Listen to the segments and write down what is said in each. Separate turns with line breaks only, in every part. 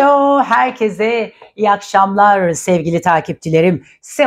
Hello herkese iyi akşamlar sevgili takipçilerim. Size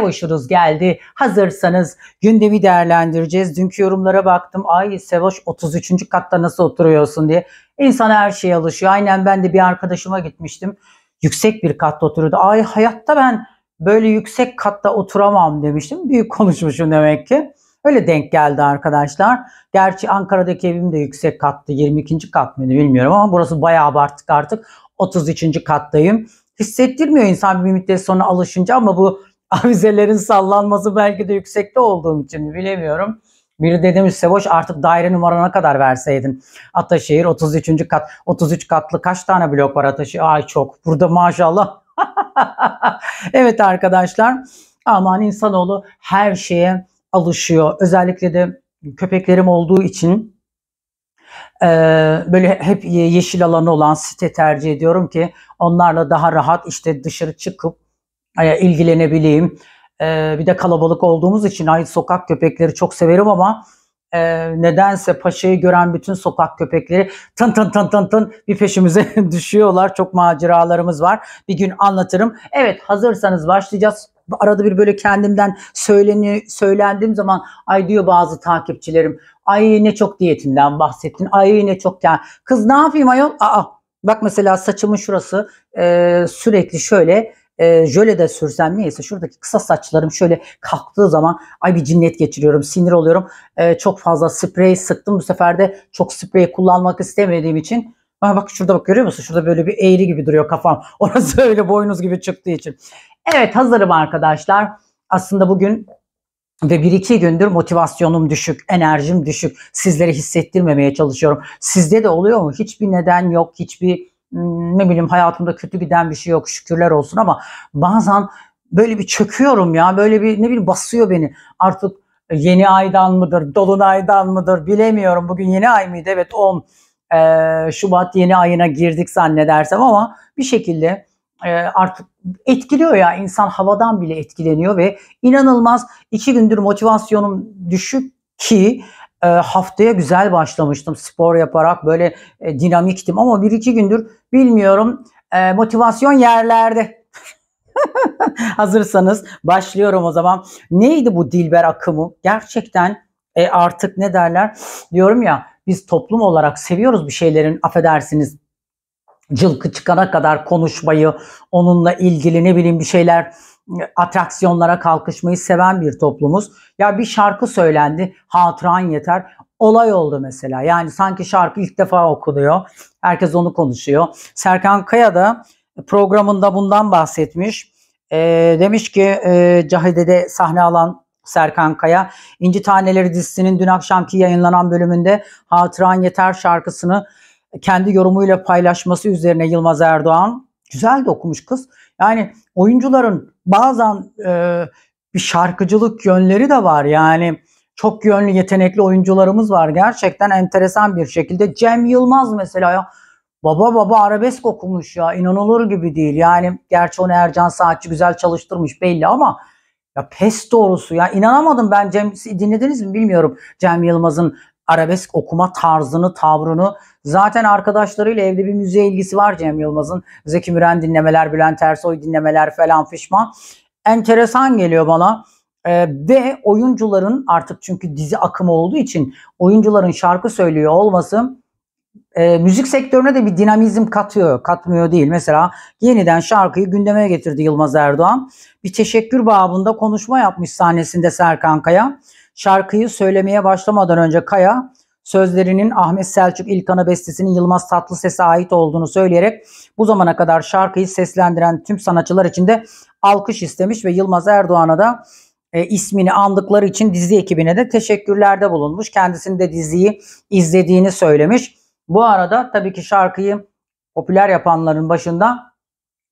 geldi. Hazırsanız gündemi değerlendireceğiz. Dünkü yorumlara baktım. Ay Sevoş 33. katta nasıl oturuyorsun diye. İnsan her şeye alışıyor. Aynen ben de bir arkadaşıma gitmiştim. Yüksek bir katta oturuyordu. Ay hayatta ben böyle yüksek katta oturamam demiştim. Büyük konuşmuşum demek ki. Öyle denk geldi arkadaşlar. Gerçi Ankara'daki evim de yüksek kattı. 22. kat mıydı bilmiyorum ama burası bayağı abarttık artık. 33. kattayım. Hissettirmiyor insan bir müddet sonra alışınca ama bu avizelerin sallanması belki de yüksekte olduğum için bilemiyorum. Biri de Sevoş artık daire numarana kadar verseydin. Ataşehir 33. kat. 33 katlı kaç tane blok var Ataşehir? Ay çok. Burada maşallah. evet arkadaşlar. Aman insanoğlu her şeye alışıyor. Özellikle de köpeklerim olduğu için ee, böyle hep yeşil alanı olan site tercih ediyorum ki onlarla daha rahat işte dışarı çıkıp e, ilgilenebileyim. Ee, bir de kalabalık olduğumuz için ay sokak köpekleri çok severim ama e, nedense paşayı gören bütün sokak köpekleri tın tın tın tın tın bir peşimize düşüyorlar. Çok maceralarımız var. Bir gün anlatırım. Evet hazırsanız başlayacağız. Arada bir böyle kendimden söyleni, söylendiğim zaman ay diyor bazı takipçilerim Ay ne çok diyetinden bahsettin. Ay ne çok yani. Kız ne yapayım ayol? Aa bak mesela saçımın şurası e, sürekli şöyle e, jöle de sürsem neyse şuradaki kısa saçlarım şöyle kalktığı zaman ay bir cinnet geçiriyorum sinir oluyorum. E, çok fazla sprey sıktım bu sefer de çok sprey kullanmak istemediğim için Aa, bak şurada bak görüyor musun? Şurada böyle bir eğri gibi duruyor kafam. Orası öyle boynuz gibi çıktığı için. Evet hazırım arkadaşlar. Aslında bugün ve bir iki gündür motivasyonum düşük, enerjim düşük. Sizlere hissettirmemeye çalışıyorum. Sizde de oluyor mu? Hiçbir neden yok, hiçbir ne bileyim hayatımda kötü giden bir şey yok şükürler olsun ama bazen böyle bir çöküyorum ya böyle bir ne bileyim basıyor beni artık e, yeni aydan mıdır dolunaydan mıdır bilemiyorum bugün yeni ay mıydı evet 10 ee, Şubat yeni ayına girdik zannedersem ama bir şekilde e, artık etkiliyor ya insan havadan bile etkileniyor ve inanılmaz iki gündür motivasyonum düşük ki e, haftaya güzel başlamıştım spor yaparak böyle e, dinamiktim ama bir iki gündür bilmiyorum motivasyon yerlerde. Hazırsanız başlıyorum o zaman. Neydi bu Dilber akımı? Gerçekten e, artık ne derler diyorum ya biz toplum olarak seviyoruz bir şeylerin affedersiniz cılkı çıkana kadar konuşmayı, onunla ilgili ne bileyim bir şeyler atraksiyonlara kalkışmayı seven bir toplumuz. Ya bir şarkı söylendi, hatıran yeter. Olay oldu mesela. Yani sanki şarkı ilk defa okunuyor. Herkes onu konuşuyor. Serkan Kaya da programında bundan bahsetmiş. E, demiş ki e, Cahide'de sahne alan Serkan Kaya, İnci Taneleri dizisinin dün akşamki yayınlanan bölümünde Hatıran Yeter şarkısını kendi yorumuyla paylaşması üzerine Yılmaz Erdoğan güzel de okumuş kız. Yani oyuncuların bazen e, bir şarkıcılık yönleri de var. Yani çok yönlü yetenekli oyuncularımız var gerçekten enteresan bir şekilde. Cem Yılmaz mesela ya baba baba arabesk okumuş ya inanılır gibi değil. Yani gerçi onu Ercan Saatçi güzel çalıştırmış belli ama ya pes doğrusu ya inanamadım ben Cem dinlediniz mi bilmiyorum Cem Yılmaz'ın arabesk okuma tarzını, tavrını zaten arkadaşlarıyla evde bir müziğe ilgisi var Cem Yılmaz'ın. Zeki Müren dinlemeler, Bülent Ersoy dinlemeler falan fişman. Enteresan geliyor bana. Ee, ve oyuncuların artık çünkü dizi akımı olduğu için oyuncuların şarkı söylüyor olması e, müzik sektörüne de bir dinamizm katıyor, katmıyor değil. Mesela yeniden şarkıyı gündeme getirdi Yılmaz Erdoğan. Bir teşekkür babında konuşma yapmış sahnesinde Serkan Kaya. Şarkıyı söylemeye başlamadan önce Kaya sözlerinin Ahmet Selçuk İlkan'a bestesinin Yılmaz Tatlıses'e ait olduğunu söyleyerek bu zamana kadar şarkıyı seslendiren tüm sanatçılar için de alkış istemiş ve Yılmaz Erdoğan'a da e, ismini andıkları için dizi ekibine de teşekkürlerde bulunmuş. Kendisinin de diziyi izlediğini söylemiş. Bu arada tabii ki şarkıyı popüler yapanların başında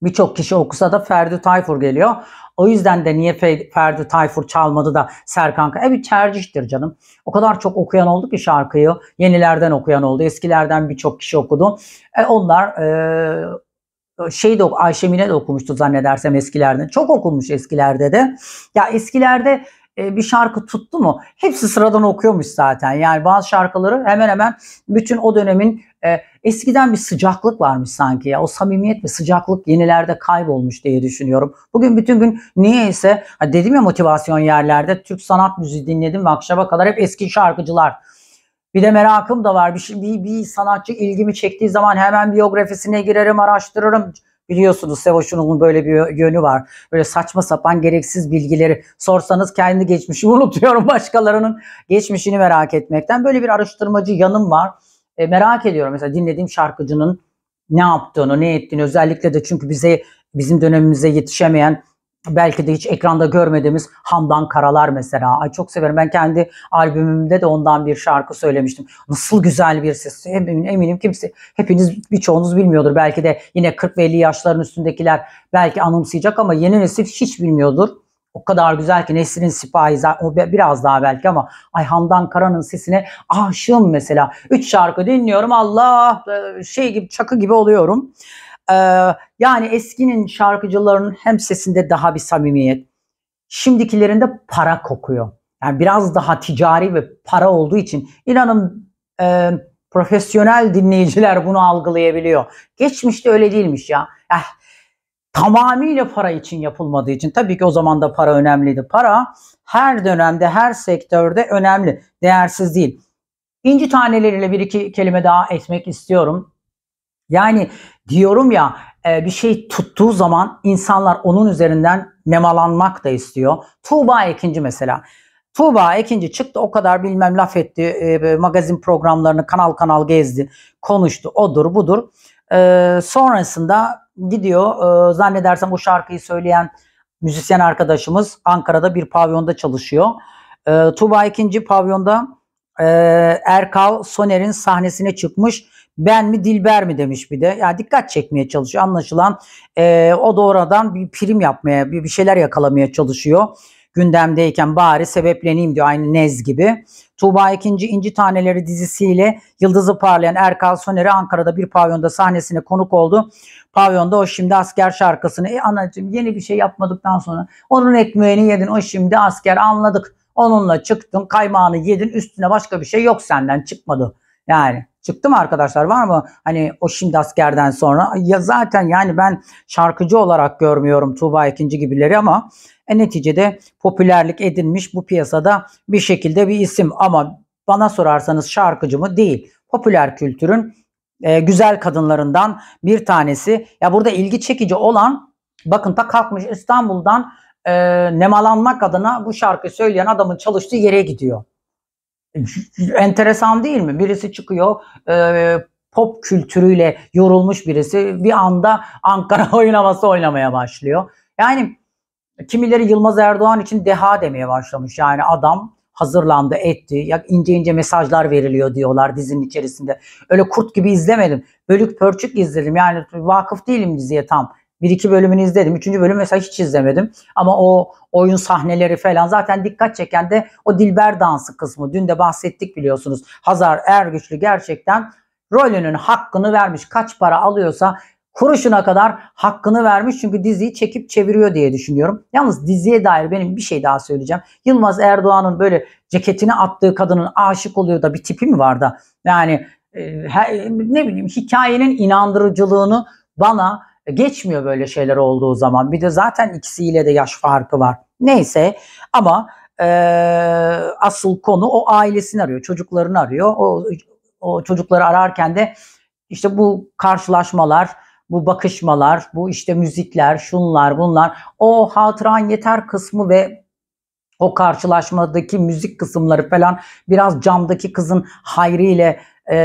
birçok kişi okusa da Ferdi Tayfur geliyor. O yüzden de niye Ferdi Tayfur çalmadı da Serkan Kaya? E bir tercihtir canım. O kadar çok okuyan oldu ki şarkıyı. Yenilerden okuyan oldu. Eskilerden birçok kişi okudu. E onlar e, şey de Ayşe Mine de okumuştu zannedersem eskilerden. Çok okunmuş eskilerde de. Ya eskilerde e, bir şarkı tuttu mu hepsi sıradan okuyormuş zaten. Yani bazı şarkıları hemen hemen bütün o dönemin e, eskiden bir sıcaklık varmış sanki ya. O samimiyet ve sıcaklık yenilerde kaybolmuş diye düşünüyorum. Bugün bütün gün niyeyse hani dedim ya motivasyon yerlerde Türk sanat müziği dinledim ve akşama kadar hep eski şarkıcılar. Bir de merakım da var. Bir, şey, bir, bir sanatçı ilgimi çektiği zaman hemen biyografisine girerim, araştırırım. Biliyorsunuz Sevoş böyle bir yönü var. Böyle saçma sapan gereksiz bilgileri sorsanız kendi geçmişimi unutuyorum başkalarının geçmişini merak etmekten. Böyle bir araştırmacı yanım var e, merak ediyorum mesela dinlediğim şarkıcının ne yaptığını, ne ettiğini özellikle de çünkü bize bizim dönemimize yetişemeyen belki de hiç ekranda görmediğimiz Handan Karalar mesela. Ay çok severim. Ben kendi albümümde de ondan bir şarkı söylemiştim. Nasıl güzel bir ses. Eminim, eminim kimse hepiniz birçoğunuz bilmiyordur. Belki de yine 40 ve 50 yaşların üstündekiler belki anımsayacak ama yeni nesil hiç bilmiyordur o kadar güzel ki Nesrin Sipahi o biraz daha belki ama Ayhan'dan Kara'nın sesine aşığım mesela. Üç şarkı dinliyorum Allah e, şey gibi çakı gibi oluyorum. E, yani eskinin şarkıcılarının hem sesinde daha bir samimiyet. Şimdikilerinde para kokuyor. Yani biraz daha ticari ve para olduğu için inanın e, profesyonel dinleyiciler bunu algılayabiliyor. Geçmişte öyle değilmiş ya. Eh, tamamıyla para için yapılmadığı için tabii ki o zaman da para önemliydi. Para her dönemde her sektörde önemli, değersiz değil. İnci taneleriyle bir iki kelime daha etmek istiyorum. Yani diyorum ya e, bir şey tuttuğu zaman insanlar onun üzerinden nemalanmak da istiyor. Tuğba ikinci mesela. Tuğba ikinci çıktı o kadar bilmem laf etti. E, magazin programlarını kanal kanal gezdi. Konuştu odur budur. Ee, sonrasında gidiyor e, zannedersem o şarkıyı söyleyen müzisyen arkadaşımız Ankara'da bir pavyonda çalışıyor. E, ee, Tuba ikinci pavyonda e, Erkal Soner'in sahnesine çıkmış. Ben mi Dilber mi demiş bir de. Yani dikkat çekmeye çalışıyor anlaşılan. E, o da oradan bir prim yapmaya, bir, bir şeyler yakalamaya çalışıyor gündemdeyken bari sebepleneyim diyor aynı Nez gibi. Tuğba ikinci İnci Taneleri dizisiyle yıldızı parlayan Erkal Soner'i Ankara'da bir pavyonda sahnesine konuk oldu. Pavyonda o şimdi asker şarkısını. E anacığım yeni bir şey yapmadıktan sonra onun ekmeğini yedin o şimdi asker anladık. Onunla çıktın kaymağını yedin üstüne başka bir şey yok senden çıkmadı. Yani çıktı mı arkadaşlar var mı hani o şimdi askerden sonra ya zaten yani ben şarkıcı olarak görmüyorum Tuğba ikinci gibileri ama e neticede popülerlik edinmiş bu piyasada bir şekilde bir isim ama bana sorarsanız şarkıcı mı değil. Popüler kültürün e, güzel kadınlarından bir tanesi. Ya burada ilgi çekici olan bakın ta kalkmış İstanbul'dan e, nemalanmak adına bu şarkıyı söyleyen adamın çalıştığı yere gidiyor. Enteresan değil mi? Birisi çıkıyor e, pop kültürüyle yorulmuş birisi bir anda Ankara oynaması oynamaya başlıyor. Yani Kimileri Yılmaz Erdoğan için deha demeye başlamış. Yani adam hazırlandı, etti. Ya ince ince mesajlar veriliyor diyorlar dizinin içerisinde. Öyle kurt gibi izlemedim. Bölük pörçük izledim. Yani vakıf değilim diziye tam. Bir iki bölümünü izledim. Üçüncü bölüm mesela hiç izlemedim. Ama o oyun sahneleri falan zaten dikkat çeken de o Dilber dansı kısmı. Dün de bahsettik biliyorsunuz. Hazar Ergüçlü gerçekten rolünün hakkını vermiş. Kaç para alıyorsa kuruşuna kadar hakkını vermiş çünkü diziyi çekip çeviriyor diye düşünüyorum. Yalnız diziye dair benim bir şey daha söyleyeceğim. Yılmaz Erdoğan'ın böyle ceketini attığı kadının aşık oluyor da bir tipi mi vardı? yani e, ne bileyim hikayenin inandırıcılığını bana geçmiyor böyle şeyler olduğu zaman. Bir de zaten ikisiyle de yaş farkı var. Neyse ama e, asıl konu o ailesini arıyor, çocuklarını arıyor. O, o çocukları ararken de işte bu karşılaşmalar, bu bakışmalar, bu işte müzikler, şunlar, bunlar, o hatıran yeter kısmı ve o karşılaşmadaki müzik kısımları falan biraz camdaki kızın Hayri ile e,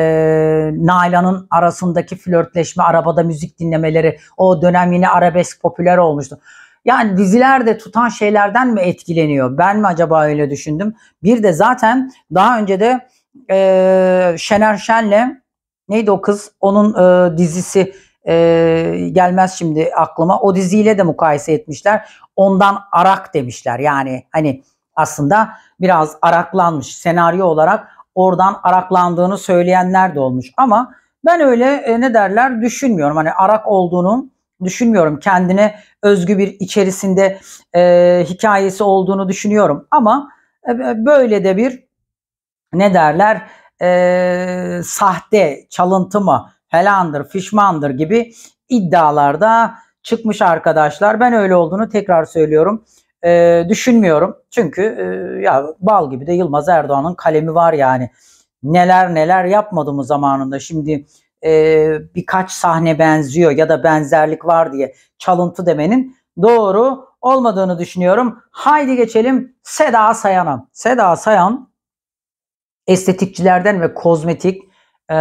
Nalan'ın arasındaki flörtleşme, arabada müzik dinlemeleri o dönem yine arabesk popüler olmuştu. Yani dizilerde tutan şeylerden mi etkileniyor? Ben mi acaba öyle düşündüm? Bir de zaten daha önce de e, Şener Şen'le neydi o kız? Onun e, dizisi e, gelmez şimdi aklıma. O diziyle de mukayese etmişler. Ondan arak demişler. Yani hani aslında biraz araklanmış senaryo olarak oradan araklandığını söyleyenler de olmuş. Ama ben öyle e, ne derler düşünmüyorum. Hani arak olduğunu düşünmüyorum. Kendine özgü bir içerisinde e, hikayesi olduğunu düşünüyorum. Ama e, böyle de bir ne derler e, sahte çalıntı mı helandır, fişmandır gibi iddialarda çıkmış arkadaşlar. Ben öyle olduğunu tekrar söylüyorum. E, düşünmüyorum. Çünkü e, ya bal gibi de Yılmaz Erdoğan'ın kalemi var yani. Neler neler yapmadı mı zamanında şimdi e, birkaç sahne benziyor ya da benzerlik var diye çalıntı demenin doğru olmadığını düşünüyorum. Haydi geçelim Seda Sayan'a. Seda Sayan estetikçilerden ve kozmetik e,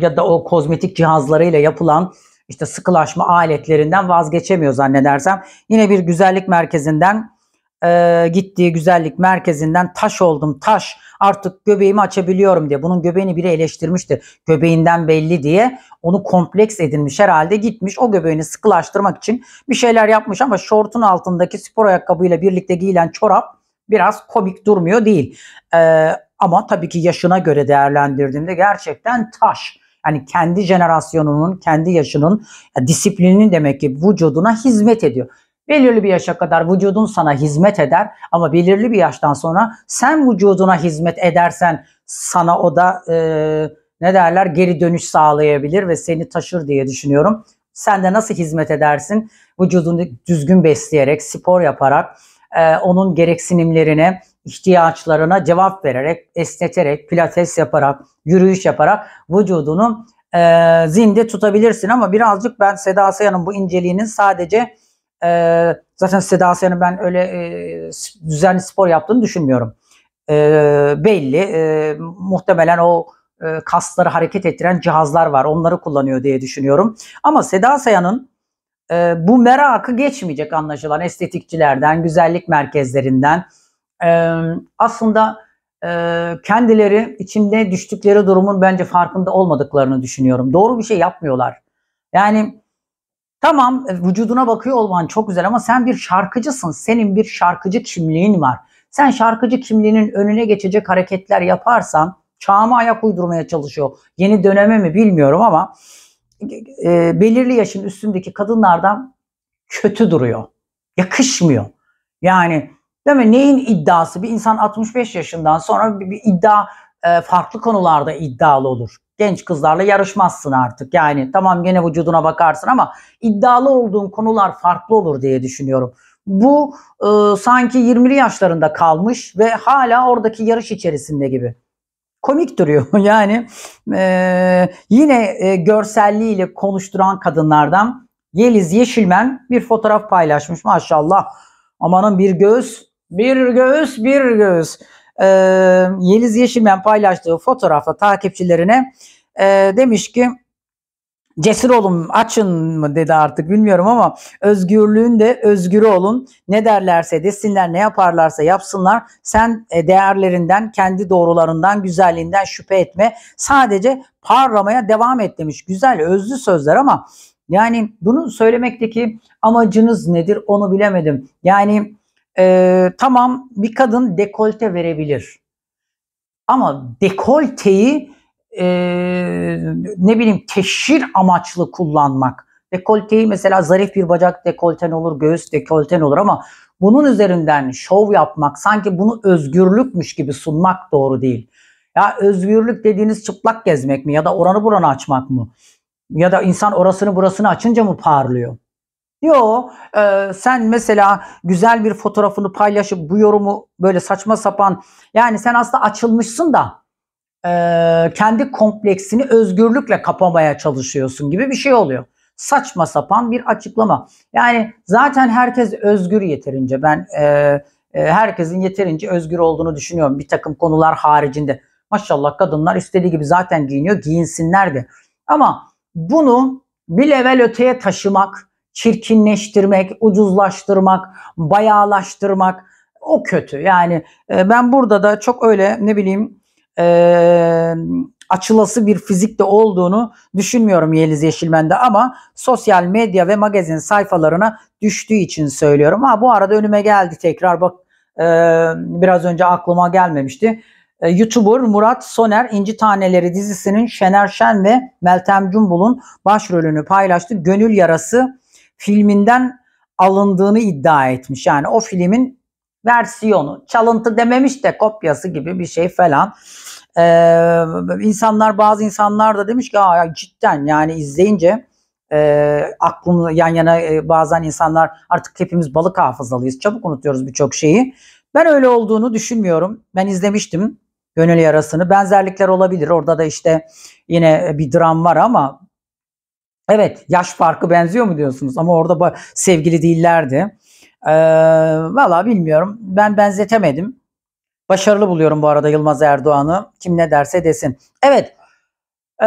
ya da o kozmetik cihazlarıyla yapılan işte sıkılaşma aletlerinden vazgeçemiyor zannedersem. Yine bir güzellik merkezinden e, gittiği güzellik merkezinden taş oldum taş artık göbeğimi açabiliyorum diye. Bunun göbeğini biri eleştirmişti göbeğinden belli diye. Onu kompleks edinmiş herhalde gitmiş o göbeğini sıkılaştırmak için bir şeyler yapmış ama şortun altındaki spor ayakkabıyla birlikte giyilen çorap biraz komik durmuyor değil. Ee, ama tabii ki yaşına göre değerlendirdiğimde gerçekten taş. Yani kendi jenerasyonunun, kendi yaşının ya disiplininin demek ki vücuduna hizmet ediyor. Belirli bir yaşa kadar vücudun sana hizmet eder ama belirli bir yaştan sonra sen vücuduna hizmet edersen sana o da e, ne derler geri dönüş sağlayabilir ve seni taşır diye düşünüyorum. Sen de nasıl hizmet edersin? Vücudunu düzgün besleyerek, spor yaparak, e, onun gereksinimlerine, ihtiyaçlarına cevap vererek, esneterek, pilates yaparak, yürüyüş yaparak vücudunu e, zinde tutabilirsin. Ama birazcık ben Seda Sayan'ın bu inceliğinin sadece e, zaten Seda Sayan'ın ben öyle e, düzenli spor yaptığını düşünmüyorum. E, belli. E, muhtemelen o e, kasları hareket ettiren cihazlar var. Onları kullanıyor diye düşünüyorum. Ama Seda Sayan'ın e, bu merakı geçmeyecek anlaşılan estetikçilerden, güzellik merkezlerinden. E, aslında e, kendileri içinde düştükleri durumun bence farkında olmadıklarını düşünüyorum. Doğru bir şey yapmıyorlar. Yani tamam e, vücuduna bakıyor olman çok güzel ama sen bir şarkıcısın. Senin bir şarkıcı kimliğin var. Sen şarkıcı kimliğinin önüne geçecek hareketler yaparsan çağıma ayak uydurmaya çalışıyor. Yeni döneme mi bilmiyorum ama e, belirli yaşın üstündeki kadınlardan kötü duruyor. Yakışmıyor. Yani değil mi? Neyin iddiası? Bir insan 65 yaşından sonra bir, bir iddia e, farklı konularda iddialı olur. Genç kızlarla yarışmazsın artık. Yani tamam gene vücuduna bakarsın ama iddialı olduğun konular farklı olur diye düşünüyorum. Bu e, sanki 20'li yaşlarında kalmış ve hala oradaki yarış içerisinde gibi komik duruyor. Yani e, yine e, görselliğiyle konuşturan kadınlardan Yeliz Yeşilmen bir fotoğraf paylaşmış maşallah. Amanın bir göğüs, bir göğüs, bir göğüs. E, Yeliz Yeşilmen paylaştığı fotoğrafta takipçilerine e, demiş ki Cesur olun, açın mı dedi artık bilmiyorum ama özgürlüğün de özgür olun. Ne derlerse desinler, ne yaparlarsa yapsınlar. Sen e, değerlerinden, kendi doğrularından, güzelliğinden şüphe etme. Sadece parlamaya devam et demiş. Güzel, özlü sözler ama yani bunu söylemekteki amacınız nedir onu bilemedim. Yani e, tamam bir kadın dekolte verebilir. Ama dekolteyi e, ne bileyim teşhir amaçlı kullanmak. Dekolteyi mesela zarif bir bacak dekolten olur, göğüs dekolten olur ama bunun üzerinden şov yapmak, sanki bunu özgürlükmüş gibi sunmak doğru değil. Ya özgürlük dediğiniz çıplak gezmek mi ya da oranı buranı açmak mı? Ya da insan orasını burasını açınca mı parlıyor? Yo e, sen mesela güzel bir fotoğrafını paylaşıp bu yorumu böyle saçma sapan yani sen aslında açılmışsın da e, kendi kompleksini özgürlükle kapamaya çalışıyorsun gibi bir şey oluyor. Saçma sapan bir açıklama. Yani zaten herkes özgür yeterince. Ben e, e, herkesin yeterince özgür olduğunu düşünüyorum. Bir takım konular haricinde. Maşallah kadınlar istediği gibi zaten giyiniyor. Giyinsinler de. Ama bunu bir level öteye taşımak, çirkinleştirmek, ucuzlaştırmak, bayağılaştırmak o kötü. Yani e, ben burada da çok öyle ne bileyim e, açılası bir fizikte olduğunu düşünmüyorum Yeliz Yeşilmen'de ama sosyal medya ve magazin sayfalarına düştüğü için söylüyorum. Ha bu arada önüme geldi tekrar bak e, biraz önce aklıma gelmemişti. E, YouTuber Murat Soner İnci Taneleri dizisinin Şener Şen ve Meltem Cumbul'un başrolünü paylaştı. Gönül Yarası filminden alındığını iddia etmiş. Yani o filmin versiyonu, çalıntı dememiş de kopyası gibi bir şey falan. Ee, insanlar bazı insanlar da demiş ki Aa, cidden yani izleyince e, aklımı yan yana e, bazen insanlar artık hepimiz balık hafızalıyız. Çabuk unutuyoruz birçok şeyi. Ben öyle olduğunu düşünmüyorum. Ben izlemiştim Gönül Yarası'nı. Benzerlikler olabilir. Orada da işte yine e, bir dram var ama evet yaş farkı benziyor mu diyorsunuz? Ama orada sevgili değillerdi. Ee, Valla bilmiyorum. Ben benzetemedim. Başarılı buluyorum bu arada Yılmaz Erdoğan'ı. Kim ne derse desin. Evet. E,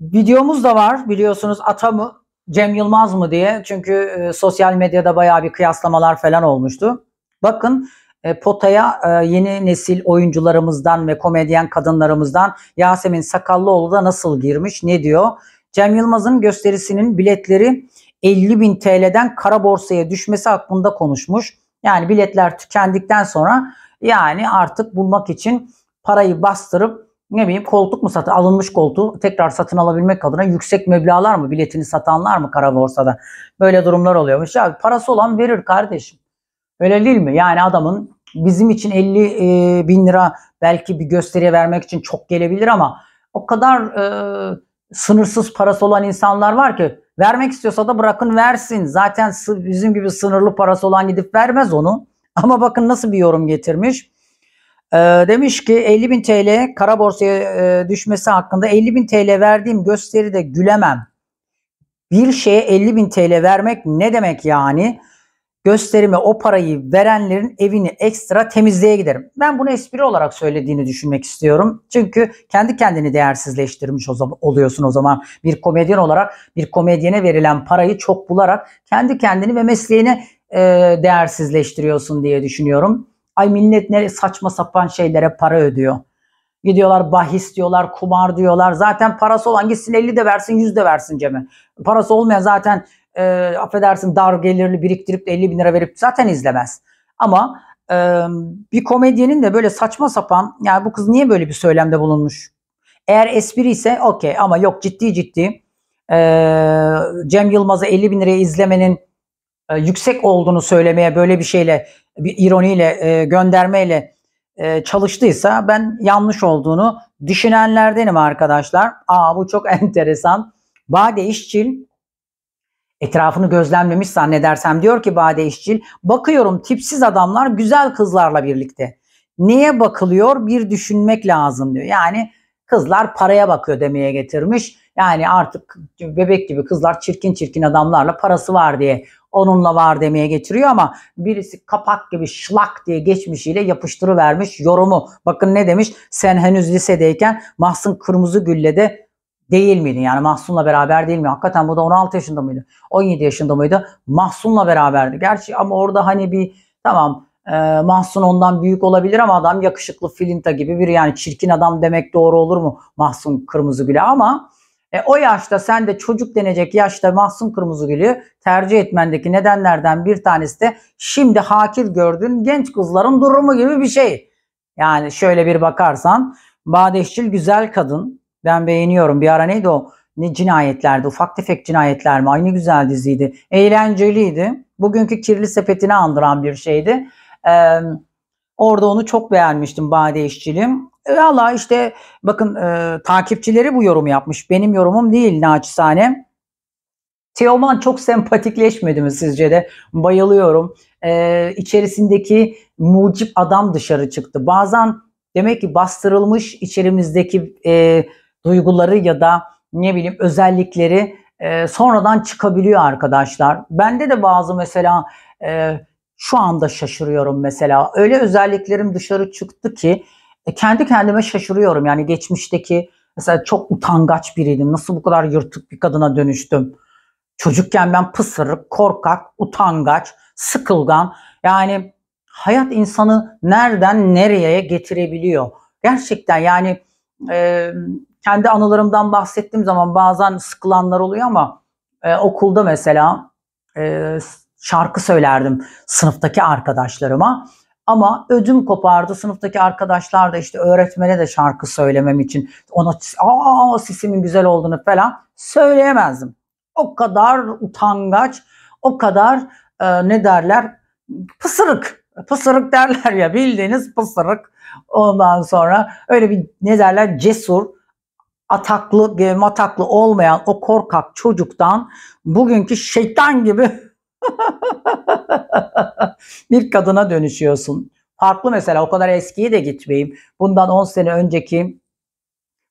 videomuz da var biliyorsunuz. Ata mı Cem Yılmaz mı diye. Çünkü e, sosyal medyada baya bir kıyaslamalar falan olmuştu. Bakın e, potaya e, yeni nesil oyuncularımızdan ve komedyen kadınlarımızdan Yasemin Sakallıoğlu da nasıl girmiş ne diyor? Cem Yılmaz'ın gösterisinin biletleri 50 bin TL'den kara borsaya düşmesi hakkında konuşmuş. Yani biletler tükendikten sonra yani artık bulmak için parayı bastırıp ne bileyim koltuk mu satın alınmış koltuğu tekrar satın alabilmek adına yüksek meblalar mı biletini satanlar mı kara borsada böyle durumlar oluyormuş. Ya parası olan verir kardeşim. Öyle değil mi? Yani adamın bizim için 50 e, bin lira belki bir gösteriye vermek için çok gelebilir ama o kadar e, sınırsız parası olan insanlar var ki Vermek istiyorsa da bırakın versin. Zaten bizim gibi sınırlı parası olan gidip vermez onu. Ama bakın nasıl bir yorum getirmiş. E, demiş ki 50 bin TL kara borsaya e, düşmesi hakkında 50 bin TL verdiğim gösteride gülemem. Bir şeye 50 bin TL vermek ne demek yani? gösterime o parayı verenlerin evini ekstra temizliğe giderim. Ben bunu espri olarak söylediğini düşünmek istiyorum. Çünkü kendi kendini değersizleştirmiş o zaman, oluyorsun o zaman. Bir komedyen olarak bir komedyene verilen parayı çok bularak kendi kendini ve mesleğini e, değersizleştiriyorsun diye düşünüyorum. Ay millet ne saçma sapan şeylere para ödüyor. Gidiyorlar bahis diyorlar, kumar diyorlar. Zaten parası olan gitsin 50 de versin 100 de versin Cem'e. Parası olmayan zaten e, affedersin dar gelirli biriktirip 50 bin lira verip zaten izlemez. Ama e, bir komedyenin de böyle saçma sapan yani bu kız niye böyle bir söylemde bulunmuş? Eğer espri ise okey ama yok ciddi ciddi e, Cem Yılmaz'ı 50 bin liraya izlemenin e, yüksek olduğunu söylemeye böyle bir şeyle bir ironiyle e, göndermeyle e, çalıştıysa ben yanlış olduğunu düşünenlerdenim arkadaşlar. Aa bu çok enteresan. Bade İşçil Etrafını gözlemlemiş zannedersem diyor ki Bade İşçil bakıyorum tipsiz adamlar güzel kızlarla birlikte. Neye bakılıyor bir düşünmek lazım diyor. Yani kızlar paraya bakıyor demeye getirmiş. Yani artık bebek gibi kızlar çirkin çirkin adamlarla parası var diye onunla var demeye getiriyor ama birisi kapak gibi şlak diye geçmişiyle yapıştırıvermiş yorumu. Bakın ne demiş sen henüz lisedeyken Mahsun Kırmızı Gül'le de değil miydi? Yani Mahsun'la beraber değil mi? Hakikaten bu da 16 yaşında mıydı? 17 yaşında mıydı? Mahsun'la beraberdi. Gerçi ama orada hani bir tamam e, Mahsun ondan büyük olabilir ama adam yakışıklı filinta gibi bir yani çirkin adam demek doğru olur mu Mahsun kırmızı Kırmızıgül'e ama e, o yaşta sen de çocuk denecek yaşta Mahsun kırmızı gülü tercih etmendeki nedenlerden bir tanesi de şimdi hakir gördüğün genç kızların durumu gibi bir şey. Yani şöyle bir bakarsan Badeşçil güzel kadın ben beğeniyorum. Bir ara neydi o? Ne cinayetlerdi? Ufak tefek cinayetler mi? Aynı güzel diziydi. Eğlenceliydi. Bugünkü kirli sepetini andıran bir şeydi. Ee, orada onu çok beğenmiştim Bade İşçilim. Valla e, işte bakın e, takipçileri bu yorum yapmış. Benim yorumum değil naçizane. Teoman çok sempatikleşmedi mi sizce de? Bayılıyorum. Ee, içerisindeki mucip adam dışarı çıktı. Bazen demek ki bastırılmış içerimizdeki e, duyguları ya da ne bileyim özellikleri e, sonradan çıkabiliyor arkadaşlar. Bende de bazı mesela e, şu anda şaşırıyorum mesela. Öyle özelliklerim dışarı çıktı ki e, kendi kendime şaşırıyorum. Yani geçmişteki mesela çok utangaç biriydim. Nasıl bu kadar yırtık bir kadına dönüştüm? Çocukken ben pısırık, korkak, utangaç, sıkılgan. Yani hayat insanı nereden nereye getirebiliyor? Gerçekten yani e, kendi anılarımdan bahsettiğim zaman bazen sıkılanlar oluyor ama e, okulda mesela e, şarkı söylerdim sınıftaki arkadaşlarıma. Ama ödüm kopardı. Sınıftaki arkadaşlar da işte öğretmene de şarkı söylemem için ona aa sesimin güzel olduğunu falan söyleyemezdim. O kadar utangaç, o kadar e, ne derler pısırık. Pısırık derler ya bildiğiniz pısırık. Ondan sonra öyle bir ne derler cesur ataklı, mataklı olmayan o korkak çocuktan bugünkü şeytan gibi bir kadına dönüşüyorsun. Farklı mesela o kadar eskiye de gitmeyeyim. Bundan 10 sene önceki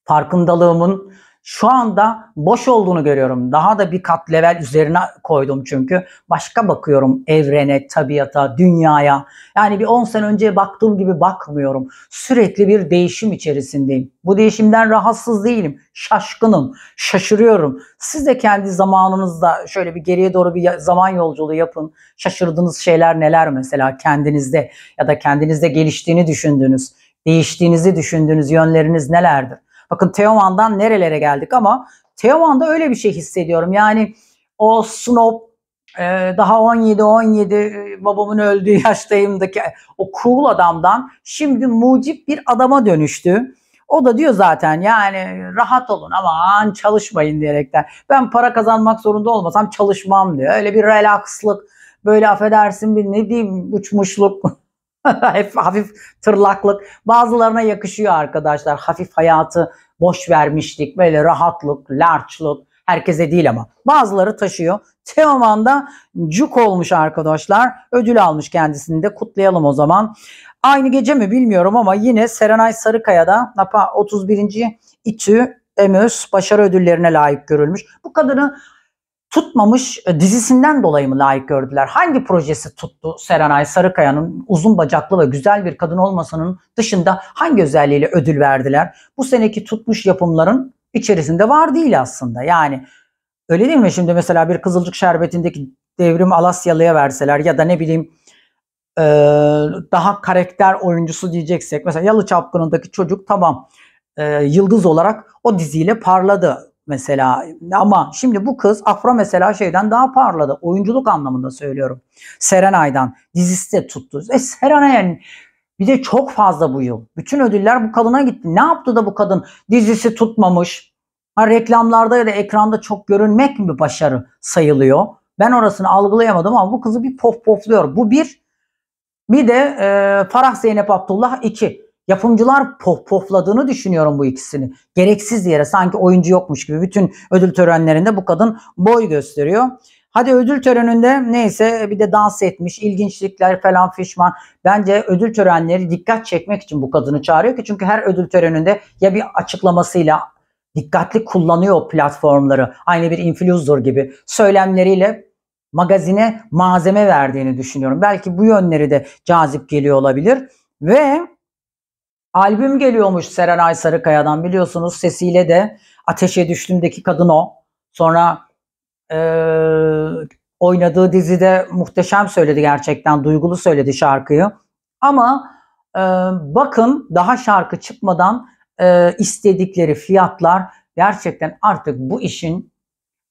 farkındalığımın şu anda boş olduğunu görüyorum. Daha da bir kat level üzerine koydum çünkü. Başka bakıyorum evrene, tabiata, dünyaya. Yani bir 10 sene önce baktığım gibi bakmıyorum. Sürekli bir değişim içerisindeyim. Bu değişimden rahatsız değilim. Şaşkınım, şaşırıyorum. Siz de kendi zamanınızda şöyle bir geriye doğru bir zaman yolculuğu yapın. Şaşırdığınız şeyler neler mesela kendinizde ya da kendinizde geliştiğini düşündüğünüz, değiştiğinizi düşündüğünüz yönleriniz nelerdir? Bakın Teoman'dan nerelere geldik ama Teoman'da öyle bir şey hissediyorum. Yani o snob ee, daha 17-17 e, babamın öldüğü yaştayımdaki o cool adamdan şimdi mucip bir adama dönüştü. O da diyor zaten yani rahat olun ama an çalışmayın diyerekten. Ben para kazanmak zorunda olmasam çalışmam diyor. Öyle bir relaxlık böyle affedersin bir ne diyeyim uçmuşluk Hep hafif tırlaklık. Bazılarına yakışıyor arkadaşlar. Hafif hayatı boş vermişlik, böyle rahatlık, larçlık. Herkese değil ama. Bazıları taşıyor. Teoman da cuk olmuş arkadaşlar. Ödül almış kendisini de kutlayalım o zaman. Aynı gece mi bilmiyorum ama yine Serenay Sarıkaya'da NAPA 31. İTÜ emüs başarı ödüllerine layık görülmüş. Bu kadını tutmamış e, dizisinden dolayı mı layık gördüler? Hangi projesi tuttu Serenay Sarıkaya'nın uzun bacaklı ve güzel bir kadın olmasının dışında hangi özelliğiyle ödül verdiler? Bu seneki tutmuş yapımların içerisinde var değil aslında. Yani öyle değil mi? Şimdi mesela bir Kızılcık Şerbeti'ndeki devrim Alasyalı'ya verseler ya da ne bileyim e, daha karakter oyuncusu diyeceksek mesela Yalı Çapkını'ndaki çocuk tamam e, yıldız olarak o diziyle parladı mesela ama şimdi bu kız Afro mesela şeyden daha parladı. Oyunculuk anlamında söylüyorum. Serenay'dan dizisi de tuttu. E Serenay yani bir de çok fazla bu yıl. Bütün ödüller bu kadına gitti. Ne yaptı da bu kadın dizisi tutmamış? Ha, reklamlarda ya da ekranda çok görünmek mi başarı sayılıyor? Ben orasını algılayamadım ama bu kızı bir pof pofluyor. Bu bir. Bir de e, Farah Zeynep Abdullah iki. Yapımcılar pof pofladığını düşünüyorum bu ikisini. Gereksiz yere sanki oyuncu yokmuş gibi bütün ödül törenlerinde bu kadın boy gösteriyor. Hadi ödül töreninde neyse e, bir de dans etmiş, ilginçlikler falan fişman. Bence ödül törenleri dikkat çekmek için bu kadını çağırıyor ki çünkü her ödül töreninde ya bir açıklamasıyla dikkatli kullanıyor platformları. Aynı bir influencer gibi söylemleriyle magazine malzeme verdiğini düşünüyorum. Belki bu yönleri de cazip geliyor olabilir. Ve Albüm geliyormuş Serenay Sarıkaya'dan biliyorsunuz sesiyle de Ateşe Düştüm'deki kadın o. Sonra e, oynadığı dizide muhteşem söyledi gerçekten duygulu söyledi şarkıyı. Ama e, bakın daha şarkı çıkmadan e, istedikleri fiyatlar gerçekten artık bu işin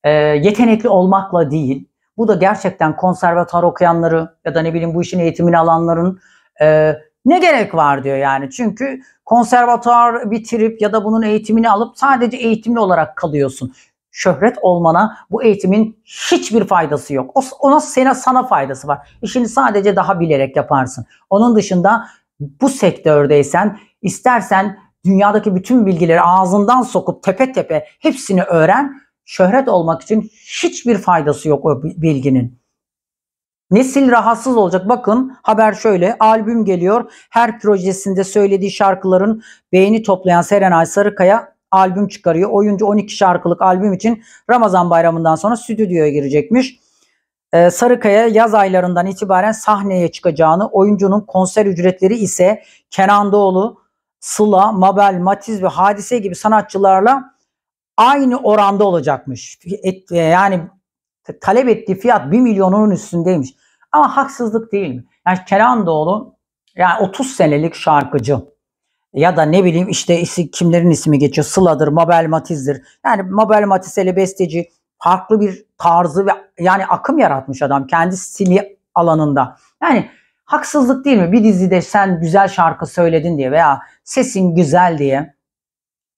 e, yetenekli olmakla değil. Bu da gerçekten konservatuar okuyanları ya da ne bileyim bu işin eğitimini alanların e, ne gerek var diyor yani. Çünkü konservatuar bitirip ya da bunun eğitimini alıp sadece eğitimli olarak kalıyorsun. Şöhret olmana bu eğitimin hiçbir faydası yok. O, ona sana, sana faydası var. İşini sadece daha bilerek yaparsın. Onun dışında bu sektördeysen istersen dünyadaki bütün bilgileri ağzından sokup tepe tepe hepsini öğren. Şöhret olmak için hiçbir faydası yok o bilginin. Nesil rahatsız olacak. Bakın haber şöyle. Albüm geliyor. Her projesinde söylediği şarkıların beğeni toplayan Serenay Sarıkaya albüm çıkarıyor. Oyuncu 12 şarkılık albüm için Ramazan bayramından sonra stüdyoya girecekmiş. Ee, Sarıkaya yaz aylarından itibaren sahneye çıkacağını, oyuncunun konser ücretleri ise Kenan Doğulu, Sıla, Mabel, Matiz ve Hadise gibi sanatçılarla aynı oranda olacakmış. Et, e, yani talep ettiği fiyat 1 milyonun üstündeymiş. Ama haksızlık değil mi? Yani Kenan Doğulu yani 30 senelik şarkıcı ya da ne bileyim işte isim kimlerin ismi geçiyor? Sıla'dır, Mabel Matiz'dir. Yani Mabel Matiz hele besteci farklı bir tarzı ve yani akım yaratmış adam kendi stili alanında. Yani haksızlık değil mi? Bir dizide sen güzel şarkı söyledin diye veya sesin güzel diye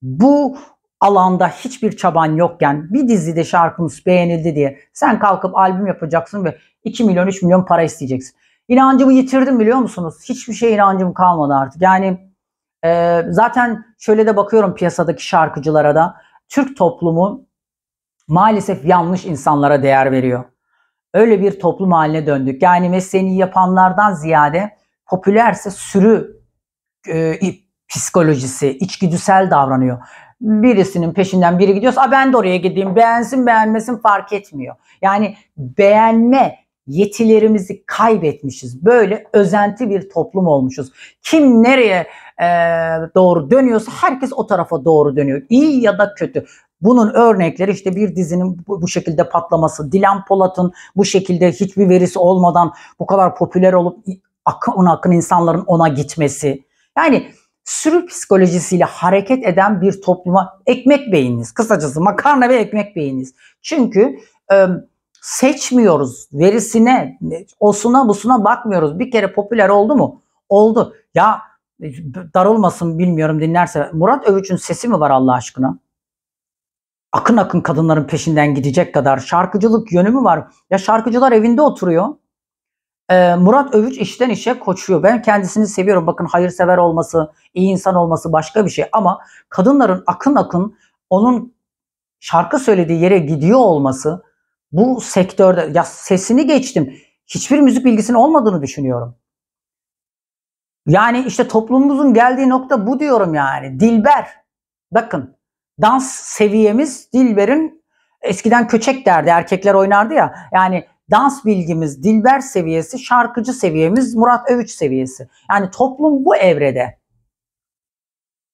bu alanda hiçbir çaban yokken bir dizide şarkımız beğenildi diye sen kalkıp albüm yapacaksın ve 2 milyon 3 milyon para isteyeceksin. İnancımı yitirdim biliyor musunuz? Hiçbir şey inancım kalmadı artık. Yani e, zaten şöyle de bakıyorum piyasadaki şarkıcılara da. Türk toplumu maalesef yanlış insanlara değer veriyor. Öyle bir toplum haline döndük. Yani mesleğini yapanlardan ziyade popülerse sürü e, psikolojisi, içgüdüsel davranıyor birisinin peşinden biri gidiyorsa ben de oraya gideyim beğensin beğenmesin fark etmiyor. Yani beğenme yetilerimizi kaybetmişiz. Böyle özenti bir toplum olmuşuz. Kim nereye e, doğru dönüyorsa herkes o tarafa doğru dönüyor. İyi ya da kötü. Bunun örnekleri işte bir dizinin bu, bu şekilde patlaması, Dilan Polat'ın bu şekilde hiçbir verisi olmadan bu kadar popüler olup akın akın insanların ona gitmesi. Yani sürü psikolojisiyle hareket eden bir topluma ekmek beyiniz. Kısacası makarna ve ekmek beyiniz. Çünkü e, seçmiyoruz verisine, osuna busuna bakmıyoruz. Bir kere popüler oldu mu? Oldu. Ya e, darılmasın bilmiyorum dinlerse. Murat Övüç'ün sesi mi var Allah aşkına? Akın akın kadınların peşinden gidecek kadar şarkıcılık yönü mü var? Ya şarkıcılar evinde oturuyor. Ee, Murat Övüç işten işe koçuyor. Ben kendisini seviyorum. Bakın hayırsever olması, iyi insan olması başka bir şey. Ama kadınların akın akın onun şarkı söylediği yere gidiyor olması bu sektörde ya sesini geçtim. Hiçbir müzik bilgisinin olmadığını düşünüyorum. Yani işte toplumumuzun geldiği nokta bu diyorum yani. Dilber. Bakın dans seviyemiz Dilber'in eskiden köçek derdi. Erkekler oynardı ya. Yani dans bilgimiz Dilber seviyesi, şarkıcı seviyemiz Murat Övüç seviyesi. Yani toplum bu evrede.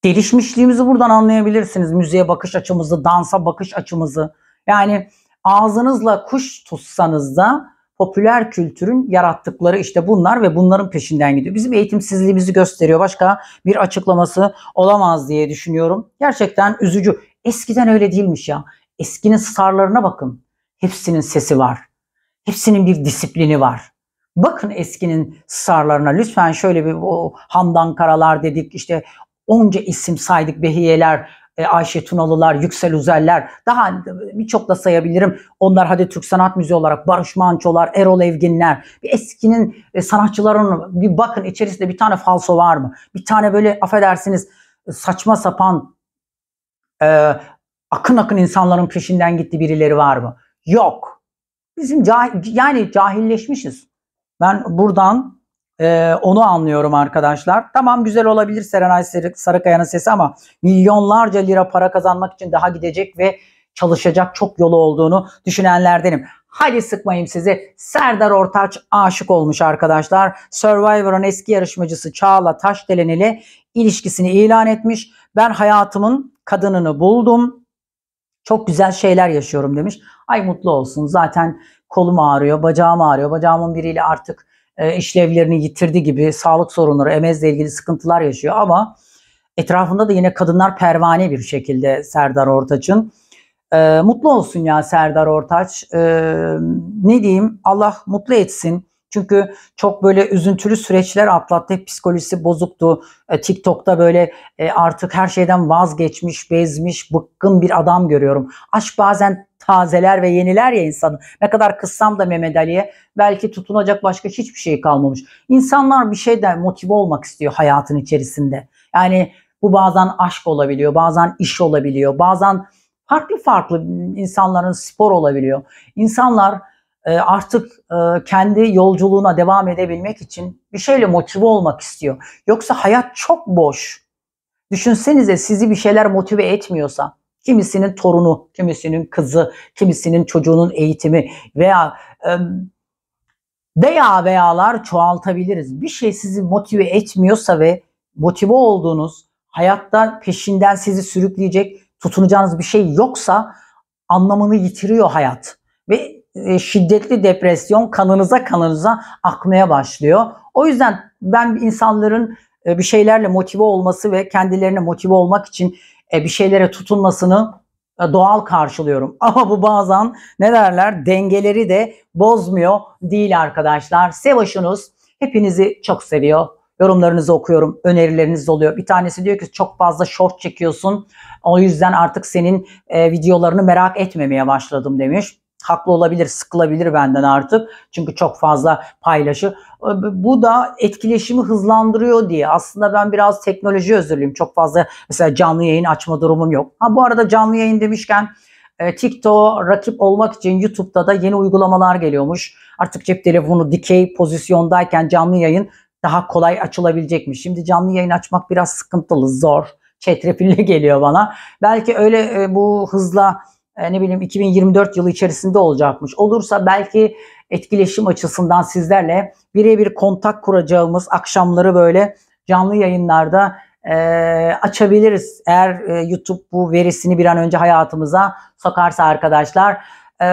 Gelişmişliğimizi buradan anlayabilirsiniz. Müziğe bakış açımızı, dansa bakış açımızı. Yani ağzınızla kuş tutsanız da popüler kültürün yarattıkları işte bunlar ve bunların peşinden gidiyor. Bizim eğitimsizliğimizi gösteriyor. Başka bir açıklaması olamaz diye düşünüyorum. Gerçekten üzücü. Eskiden öyle değilmiş ya. Eskinin starlarına bakın. Hepsinin sesi var. Hepsinin bir disiplini var. Bakın eskinin starlarına lütfen şöyle bir o Handan Karalar dedik işte onca isim saydık Behiyeler, e, Ayşe Tunalılar, Yüksel Üzeller daha birçok da sayabilirim. Onlar hadi Türk Sanat Müziği olarak Barış Mançolar, Erol Evginler bir eskinin e, sanatçıların bir bakın içerisinde bir tane falso var mı? Bir tane böyle affedersiniz e, saçma sapan e, akın akın insanların peşinden gitti birileri var mı? Yok. Bizim cah yani cahilleşmişiz. Ben buradan e, onu anlıyorum arkadaşlar. Tamam güzel olabilir Serenay Sarıkaya'nın sesi ama milyonlarca lira para kazanmak için daha gidecek ve çalışacak çok yolu olduğunu düşünenlerdenim. Hadi sıkmayayım sizi. Serdar Ortaç aşık olmuş arkadaşlar. Survivor'ın eski yarışmacısı Çağla Taşdelen ile ilişkisini ilan etmiş. Ben hayatımın kadınını buldum. Çok güzel şeyler yaşıyorum demiş. Ay mutlu olsun. Zaten kolum ağrıyor, bacağım ağrıyor. Bacağımın biriyle artık e, işlevlerini yitirdi gibi sağlık sorunları, emezle ilgili sıkıntılar yaşıyor ama etrafında da yine kadınlar pervane bir şekilde Serdar Ortaç'ın. E, mutlu olsun ya Serdar Ortaç. E, ne diyeyim? Allah mutlu etsin. Çünkü çok böyle üzüntülü süreçler atlattı. Hep psikolojisi bozuktu. E, TikTok'ta böyle e, artık her şeyden vazgeçmiş, bezmiş, bıkkın bir adam görüyorum. Aşk bazen tazeler ve yeniler ya insanı. Ne kadar kıssam da Mehmet Ali'ye belki tutunacak başka hiçbir şey kalmamış. İnsanlar bir şeyden motive olmak istiyor hayatın içerisinde. Yani bu bazen aşk olabiliyor, bazen iş olabiliyor, bazen farklı farklı insanların spor olabiliyor. İnsanlar e, artık e, kendi yolculuğuna devam edebilmek için bir şeyle motive olmak istiyor. Yoksa hayat çok boş. Düşünsenize sizi bir şeyler motive etmiyorsa kimisinin torunu, kimisinin kızı, kimisinin çocuğunun eğitimi veya e, veya veyalar çoğaltabiliriz. Bir şey sizi motive etmiyorsa ve motive olduğunuz, hayatta peşinden sizi sürükleyecek, tutunacağınız bir şey yoksa anlamını yitiriyor hayat. Ve e, şiddetli depresyon kanınıza kanınıza akmaya başlıyor. O yüzden ben insanların e, bir şeylerle motive olması ve kendilerine motive olmak için e, bir şeylere tutunmasını doğal karşılıyorum. Ama bu bazen ne derler dengeleri de bozmuyor değil arkadaşlar. Sevaşınız hepinizi çok seviyor. Yorumlarınızı okuyorum, önerileriniz oluyor. Bir tanesi diyor ki çok fazla short çekiyorsun. O yüzden artık senin e, videolarını merak etmemeye başladım demiş haklı olabilir, sıkılabilir benden artık. Çünkü çok fazla paylaşı. Ee, bu da etkileşimi hızlandırıyor diye. Aslında ben biraz teknoloji özürlüyüm. Çok fazla mesela canlı yayın açma durumum yok. Ha bu arada canlı yayın demişken e, TikTok rakip olmak için YouTube'da da yeni uygulamalar geliyormuş. Artık cep telefonu dikey pozisyondayken canlı yayın daha kolay açılabilecekmiş. Şimdi canlı yayın açmak biraz sıkıntılı, zor, çetrefilli geliyor bana. Belki öyle e, bu hızla e, ne bileyim 2024 yılı içerisinde olacakmış. Olursa belki etkileşim açısından sizlerle birebir kontak kuracağımız akşamları böyle canlı yayınlarda e, açabiliriz. Eğer e, YouTube bu verisini bir an önce hayatımıza sokarsa arkadaşlar. E,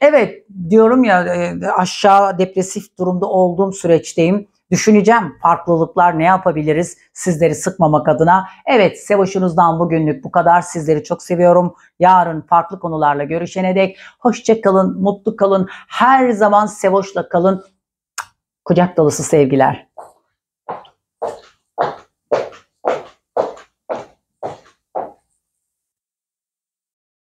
evet diyorum ya e, aşağı depresif durumda olduğum süreçteyim. Düşüneceğim farklılıklar ne yapabiliriz sizleri sıkmamak adına. Evet Sevoş'unuzdan bugünlük bu kadar. Sizleri çok seviyorum. Yarın farklı konularla görüşene dek hoşça kalın, mutlu kalın. Her zaman Sevoş'la kalın. Kucak dolusu sevgiler.